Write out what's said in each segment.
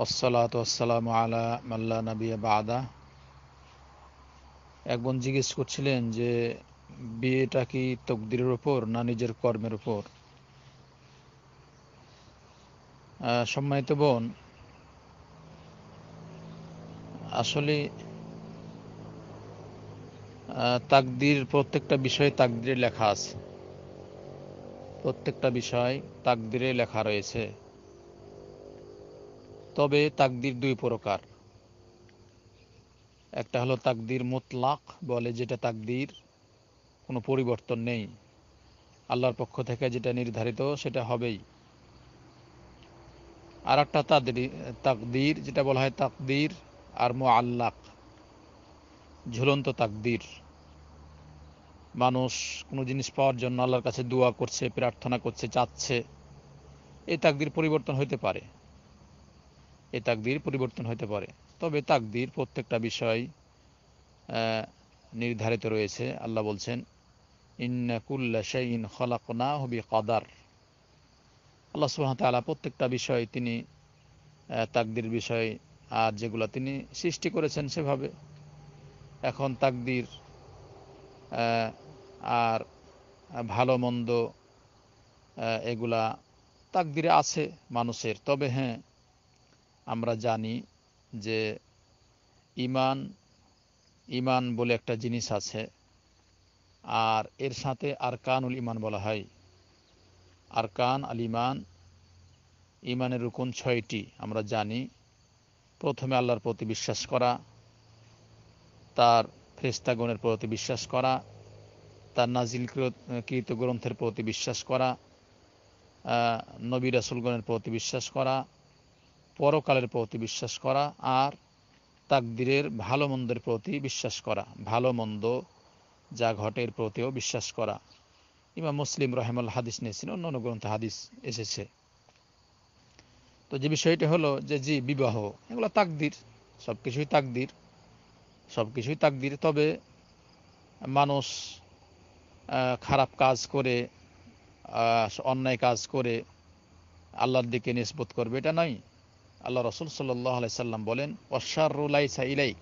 ওসলাত ওসালাম আলা মাল্লা নাবিয়া বাদা এক জিজ্ঞেস করছিলেন যে বিয়েটা কি তকদিরের ওপর না নিজের কর্মের ওপর সম্মানিত বোন আসলে তাকদির প্রত্যেকটা বিষয়ে তাকদিরে লেখা আছে প্রত্যেকটা বিষয় তাকদিরে লেখা রয়েছে তবে তাকদির দুই প্রকার একটা হলো তাকদির মোতলাক বলে যেটা তাকদির কোনো পরিবর্তন নেই আল্লাহর পক্ষ থেকে যেটা নির্ধারিত সেটা হবেই আর একটা তাকদির যেটা বলা হয় তাকদির আর মো আল্লাক ঝুলন্ত তাকদির মানুষ কোনো জিনিস পাওয়ার জন্য আল্লাহর কাছে দোয়া করছে প্রার্থনা করছে চাচ্ছে এই তাকদির পরিবর্তন হইতে পারে এ তাকদির পরিবর্তন হতে পারে তবে তাকদির প্রত্যেকটা বিষয় নির্ধারিত রয়েছে আল্লাহ বলছেন ইন্নাকুল্লা শাইন খলাকনা হবি কাদার আল্লাহ সুহান তালা প্রত্যেকটা বিষয় তিনি তাকদির বিষয় আর যেগুলো তিনি সৃষ্টি করেছেন সেভাবে এখন তাকদির আর ভালো মন্দ এগুলা তাকদিরে আছে মানুষের তবে হ্যাঁ আমরা জানি যে ইমান ইমান বলে একটা জিনিস আছে আর এর সাথে আর কানুল ইমান বলা হয় আরকান আল ইমান ইমানের রুকুন ছয়টি আমরা জানি প্রথমে আল্লাহর প্রতি বিশ্বাস করা তার ফেস্তাগণের প্রতি বিশ্বাস করা তার নাজিল কৃত গ্রন্থের প্রতি বিশ্বাস করা নবী রাসুলগণের প্রতি বিশ্বাস করা পরকালের প্রতি বিশ্বাস করা আর তাকদিরের ভালো মন্দের প্রতি বিশ্বাস করা ভালো মন্দ যা ঘটের প্রতিও বিশ্বাস করা ইমাম মুসলিম রহেমুল হাদিস নিয়েছেন অন্য অন্য গ্রন্থ হাদিস এসেছে তো যে বিষয়টি হলো যে জি বিবাহ এগুলো তাকদির সব কিছুই তাকদির সব কিছুই তাকদির তবে মানুষ খারাপ কাজ করে অন্যায় কাজ করে আল্লাহর দিকে নিষ্পত করবে এটা নয় আল্লাহ রসুল সাল্লাহ সাল্লাম বলেন অশ্বারুলাইসা ইলাইক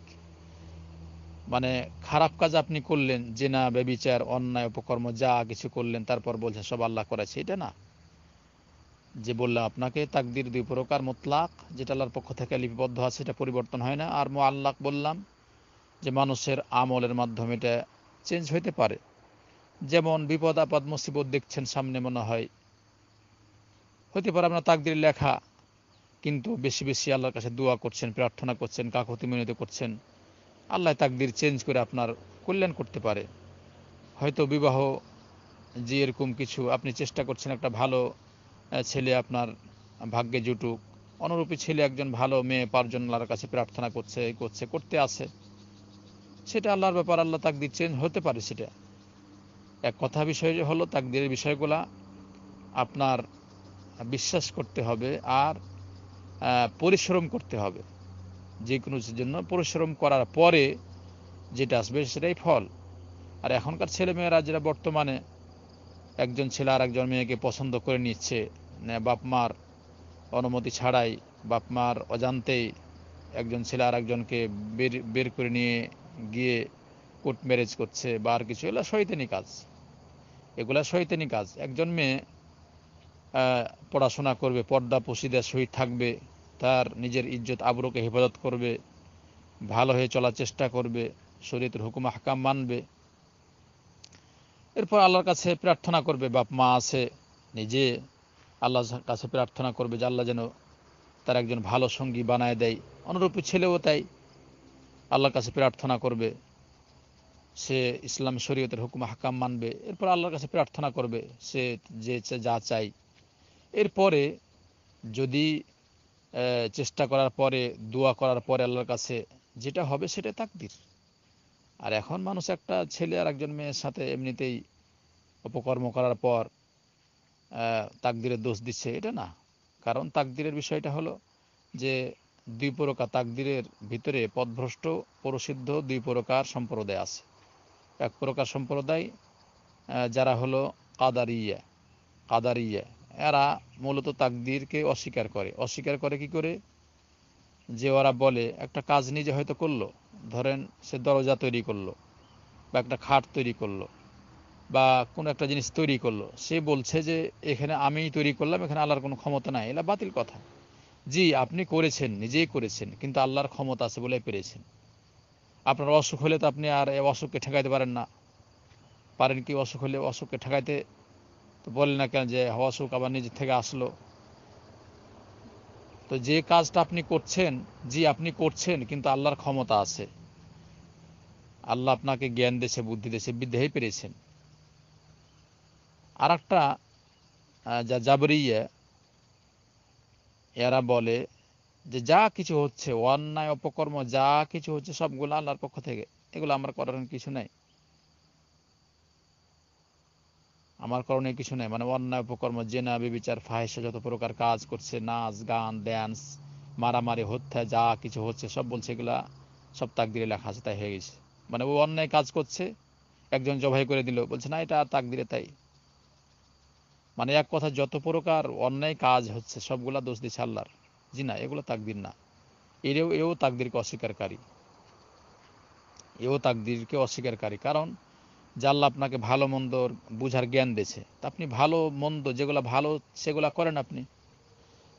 মানে খারাপ কাজ আপনি করলেন যে না বেবিচার অন্যায় উপকর্ম যা কিছু করলেন তারপর বলছেন সব আল্লাহ করেছে এটা না যে বললাম আপনাকে তাকদির দুই প্রকার মোতলাক যেটা আল্লাহর পক্ষ থেকে লিপিবদ্ধ আছে এটা পরিবর্তন হয় না আর মো আল্লাহ বললাম যে মানুষের আমলের মাধ্যমে এটা চেঞ্জ হইতে পারে যেমন বিপদ আপদ মুসিবত দেখছেন সামনে মনে হয় হইতে পারে আপনার তাকদির লেখা কিন্তু বেশি বেশি আল্লাহর কাছে দোয়া করছেন প্রার্থনা করছেন কাকতি মিনতি করছেন আল্লাহ তাকদির চেঞ্জ করে আপনার কল্যাণ করতে পারে হয়তো বিবাহ যে এরকম কিছু আপনি চেষ্টা করছেন একটা ভালো ছেলে আপনার ভাগ্যে জুটুক অনুরূপী ছেলে একজন ভালো মেয়ে পারজন আল্লাহর কাছে প্রার্থনা করছে করছে করতে আছে সেটা আল্লাহর ব্যাপার আল্লাহ তাকদির চেঞ্জ হতে পারে সেটা এক কথা বিষয় হলো তাকদিরের বিষয়গুলা আপনার বিশ্বাস করতে হবে আর পরিশ্রম করতে হবে যে কোনো জন্য পরিশ্রম করার পরে যেটা আসবে সেটাই ফল আর এখনকার ছেলেমেয়েরা যারা বর্তমানে একজন ছেলে আর একজন মেয়েকে পছন্দ করে নিচ্ছে বাপ মার অনুমতি ছাড়াই বাপ মার অজান্তেই একজন ছেলে আর একজনকে বের বের করে নিয়ে গিয়ে কোর্ট ম্যারেজ করছে বা আর কিছু এগুলো শৈতানি কাজ এগুলা শৈতানি কাজ একজন মেয়ে পড়াশোনা করবে পর্দা পশিদে সহিত থাকবে তার নিজের ইজ্জত আবরুকে হেফাজত করবে ভালো হয়ে চলার চেষ্টা করবে শরীরের হুকুম হাকাম মানবে এরপর আল্লাহর কাছে প্রার্থনা করবে বাপ মা আছে নিজে আল্লাহর কাছে প্রার্থনা করবে যে আল্লাহ যেন তার একজন ভালো সঙ্গী বানায় দেয় অনুরূপী ছেলেও তাই আল্লাহর কাছে প্রার্থনা করবে সে ইসলাম শরীয়তের হুকুম হাকাম মানবে এরপর আল্লাহর কাছে প্রার্থনা করবে সে যে যা চাই এরপরে যদি চেষ্টা করার পরে দোয়া করার পরে আল্লাহর কাছে যেটা হবে সেটা তাকদির আর এখন মানুষ একটা ছেলে আর একজন মেয়ের সাথে এমনিতেই উপকর্ম করার পর তাকদিরের দোষ দিচ্ছে এটা না কারণ তাকদিরের বিষয়টা হলো যে দুই প্রকার তাকদিরের ভিতরে পদভ্রষ্ট প্রসিদ্ধ দুই প্রকার সম্প্রদায় আছে এক প্রকার সম্প্রদায় যারা হলো কাদারিয়া কাদারিয়া এরা মূলত তাকদিরকে অস্বীকার করে অস্বীকার করে কি করে যে ওরা বলে একটা কাজ নিজে হয়তো করলো ধরেন সে দরজা তৈরি করলো বা একটা খাট তৈরি করলো বা কোনো একটা জিনিস তৈরি করলো সে বলছে যে এখানে আমি তৈরি করলাম এখানে আল্লাহর কোনো ক্ষমতা নাই এটা বাতিল কথা জি আপনি করেছেন নিজেই করেছেন কিন্তু আল্লাহর ক্ষমতা আছে বলে পেরেছেন আপনার অসুখ হলে তো আপনি আর অসুখকে ঠেকাইতে পারেন না পারেন কি অসুখ হলে অসুখকে ঠেকাইতে তো বলে না কেন যে হওয়া সুখ আবার নিজের থেকে আসলো তো যে কাজটা আপনি করছেন জি আপনি করছেন কিন্তু আল্লাহর ক্ষমতা আছে আল্লাহ আপনাকে জ্ঞান দেশে বুদ্ধি দেশে বিদ্যাই পেরেছেন আর একটা যা জাবরিয়া এরা বলে যে যা কিছু হচ্ছে অন্যায় অপকর্ম যা কিছু হচ্ছে সবগুলো আল্লাহর পক্ষ থেকে এগুলো আমার করার কিছু নাই আমার করণীয় কিছু নাই মানে অন্যায় উপকর্ম জেনা বেবিচার ফাহেসা যত প্রকার কাজ করছে নাচ গান ড্যান্স মারামারি হত্যা যা কিছু হচ্ছে সব বলছে এগুলা সব তাকদিরে লেখা আছে তাই হয়ে গেছে মানে ও অন্যায় কাজ করছে একজন জবাই করে দিল বলছে না এটা তাকদিরে তাই মানে এক কথা যত প্রকার অন্যায় কাজ হচ্ছে সবগুলা দোষ দিচ্ছে আল্লাহর জি না এগুলো তাকদির না এরেও এও তাকদিরকে অস্বীকারী এও তাকদিরকে অস্বীকারী কারণ যে আল্লাহ আপনাকে ভালো মন্দ বুঝার জ্ঞান দিয়েছে তা আপনি ভালো মন্দ যেগুলো ভালো সেগুলো করেন আপনি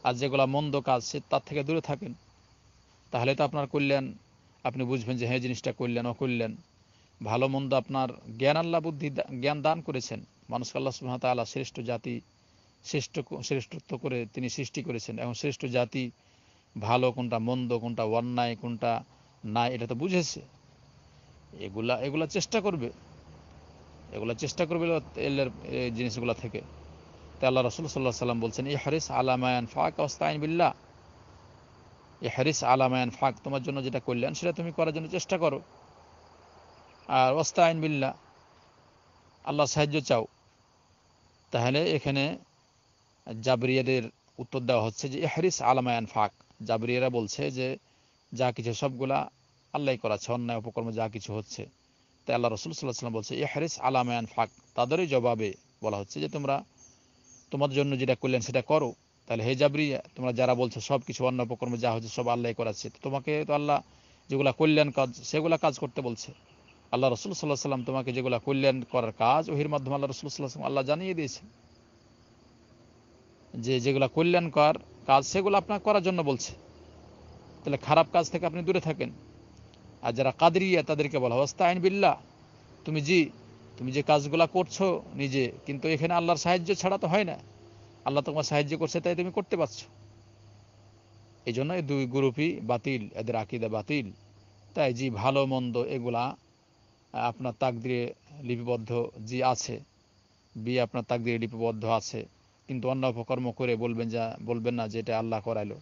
আর যেগুলো মন্দ কাজ সে তার থেকে দূরে থাকেন তাহলে তো আপনার কল্যাণ আপনি বুঝবেন যে হ্যাঁ জিনিসটা ও অকল্যাণ ভালো মন্দ আপনার জ্ঞান আল্লাহ বুদ্ধি জ্ঞান দান করেছেন মানুষকে আল্লাহ সুহামত আল্লাহ শ্রেষ্ঠ জাতি শ্রেষ্ঠ শ্রেষ্ঠত্ব করে তিনি সৃষ্টি করেছেন এখন শ্রেষ্ঠ জাতি ভালো কোনটা মন্দ কোনটা অন্যায় কোনটা নাই এটা তো বুঝেছে এগুলা এগুলা চেষ্টা করবে এগুলো চেষ্টা করবে এলের জিনিসগুলো থেকে তাই আল্লাহ রসুল সাল্লাহ সাল্লাম বলছেন এই হারিস আলামায়ন ফাঁক অস্তাইন বিল্লা এই হারিস আলামায়ন ফাঁক তোমার জন্য যেটা কল্যাণ সেটা তুমি করার জন্য চেষ্টা করো আর অস্তাইন বিল্লা আল্লাহ সাহায্য চাও তাহলে এখানে জাবরিয়াদের উত্তর দেওয়া হচ্ছে যে হারিস আলামায়ান ফাঁক জাবরিয়ারা বলছে যে যা কিছু সবগুলা আল্লাহ করাছে অন্যায় উপকর্ম যা কিছু হচ্ছে তাই আল্লাহ রসুল সাল্লাহ সাল্লাম বলছে এ হ্যারিস আলামায়ান ফাঁক তাদেরই জবাবে বলা হচ্ছে যে তোমরা তোমাদের জন্য যেটা করলেন সেটা করো তাহলে হে জাবরি তোমরা যারা বলছো সব কিছু অন্য উপকর্ম যা হচ্ছে সব আল্লাহ করাচ্ছে তোমাকে তো আল্লাহ যেগুলা কল্যাণ কাজ সেগুলা কাজ করতে বলছে আল্লাহ রসুল সাল্লাহ সাল্লাম তোমাকে যেগুলা কল্যাণ করার কাজ ওহির মাধ্যমে আল্লাহ রসুল সাল্লাহ সাল্লাম আল্লাহ জানিয়ে দিয়েছে যে যেগুলা কর কাজ সেগুলো আপনার করার জন্য বলছে তাহলে খারাপ কাজ থেকে আপনি দূরে থাকেন আর যারা কাদরিয়া তাদেরকে বলা আইন বিল্লা তুমি জি তুমি যে কাজগুলা করছো নিজে কিন্তু এখানে আল্লাহর সাহায্য ছাড়া তো হয় না আল্লাহ তোমার সাহায্য করছে তাই তুমি করতে পারছো এই জন্য এই দুই গ্রুপই বাতিল এদের আকিদা বাতিল তাই জি ভালো মন্দ এগুলা আপনার তাক দিয়ে লিপিবদ্ধ জি আছে বি আপনার তাক দিয়ে লিপিবদ্ধ আছে কিন্তু অন্য উপকর্ম করে বলবেন যা বলবেন না যে এটা আল্লাহ করাইলো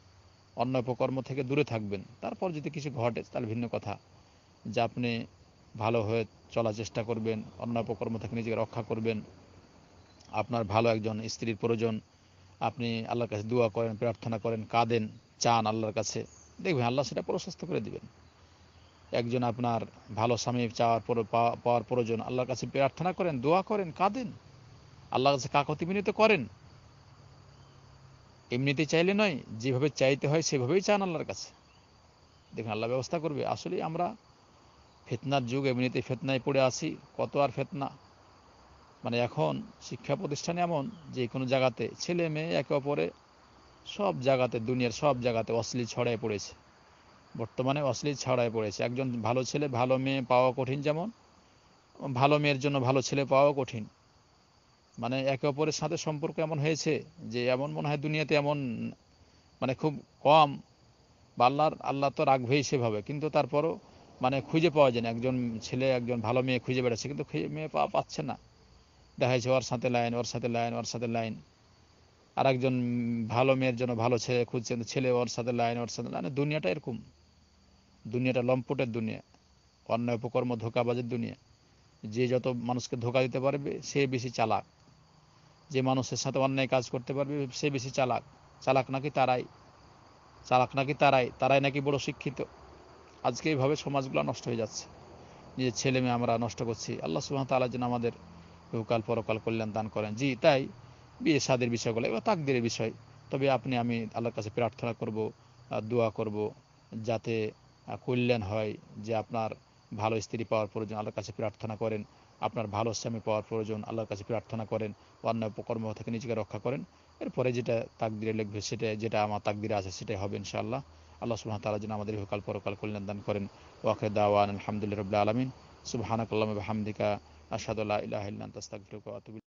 অন্য উপকর্ম থেকে দূরে থাকবেন তারপর যদি কিছু ঘটে তাহলে ভিন্ন কথা যে আপনি ভালো হয়ে চলার চেষ্টা করবেন অন্য অপকর্ম থেকে নিজেকে রক্ষা করবেন আপনার ভালো একজন স্ত্রীর প্রয়োজন আপনি আল্লাহর কাছে দোয়া করেন প্রার্থনা করেন কাঁদেন চান আল্লাহর কাছে দেখবেন আল্লাহ সেটা প্রশস্ত করে দিবেন একজন আপনার ভালো স্বামী চাওয়ার পাওয়ার প্রয়োজন আল্লাহর কাছে প্রার্থনা করেন দোয়া করেন কাঁদেন আল্লাহর কাছে কাকতি মিনিত করেন এমনিতে চাইলে নয় যেভাবে চাইতে হয় সেভাবেই চান আল্লাহর কাছে দেখুন আল্লাহ ব্যবস্থা করবে আসলে আমরা ফেতনার যুগ এমনিতে ফেতনায় পড়ে আসি কত আর ফেতনা মানে এখন শিক্ষা প্রতিষ্ঠান এমন যে কোনো জায়গাতে ছেলে মেয়ে একে অপরে সব জায়গাতে দুনিয়ার সব জায়গাতে অশ্লীল ছড়ায় পড়েছে বর্তমানে অশ্লীল ছড়ায় পড়েছে একজন ভালো ছেলে ভালো মেয়ে পাওয়া কঠিন যেমন ভালো মেয়ের জন্য ভালো ছেলে পাওয়া কঠিন মানে একে অপরের সাথে সম্পর্ক এমন হয়েছে যে এমন মনে হয় দুনিয়াতে এমন মানে খুব কম বাল্লার আল্লাহ তো রাখবেই সেভাবে কিন্তু তারপরও মানে খুঁজে পাওয়া যায় না একজন ছেলে একজন ভালো মেয়ে খুঁজে বেড়াচ্ছে কিন্তু খুঁজে মেয়ে পাওয়া পাচ্ছে না দেখা যাচ্ছে ওর সাথে লাইন ওর সাথে লাইন ওর সাথে লাইন আর একজন ভালো মেয়ের জন্য ভালো ছেলে খুঁজছে ছেলে ওর সাথে লাইন ওর সাথে লাইন দুনিয়াটা এরকম দুনিয়াটা লম্পটের দুনিয়া অন্যায় উপকর্ম ধোকাবাজের দুনিয়া যে যত মানুষকে ধোকা দিতে পারবে সে বেশি চালাক যে মানুষের সাথে অন্যায় কাজ করতে পারবে সে বেশি চালাক চালাক নাকি তারাই চালাক নাকি তারাই তারাই নাকি বড় শিক্ষিত আজকে এইভাবে সমাজগুলো নষ্ট হয়ে যাচ্ছে নিজের ছেলে মেয়ে আমরা নষ্ট করছি আল্লাহ সুবাহ তালা যেন আমাদের বহুকাল পরকাল কল্যাণ দান করেন জি তাই বিয়ে সাদের বিষয়গুলো এবার তাকদিরের বিষয় তবে আপনি আমি আল্লাহর কাছে প্রার্থনা করব দোয়া করব যাতে কল্যাণ হয় যে আপনার ভালো স্ত্রী পাওয়ার প্রয়োজন আল্লাহর কাছে প্রার্থনা করেন আপনার ভালো স্বামী পাওয়ার প্রয়োজন আল্লাহর কাছে প্রার্থনা করেন অন্য কর্ম থেকে নিজেকে রক্ষা করেন এরপরে যেটা তাকদিরে লিখবে সেটা যেটা আমার তাকদিরে আছে সেটাই হবে ইনশাআল্লাহ আল্লাহ সুবহান তালা যেন আমাদের ইহকাল পরকাল কল্যাণ দান করেন ওয়াকরে দাওয়ান আলহামদুলিল্লাহ রবিল্লা আলমিন সুবহানাকাল্লাম হামদিকা আসাদুল্লাহ ইলাহ ইল্লান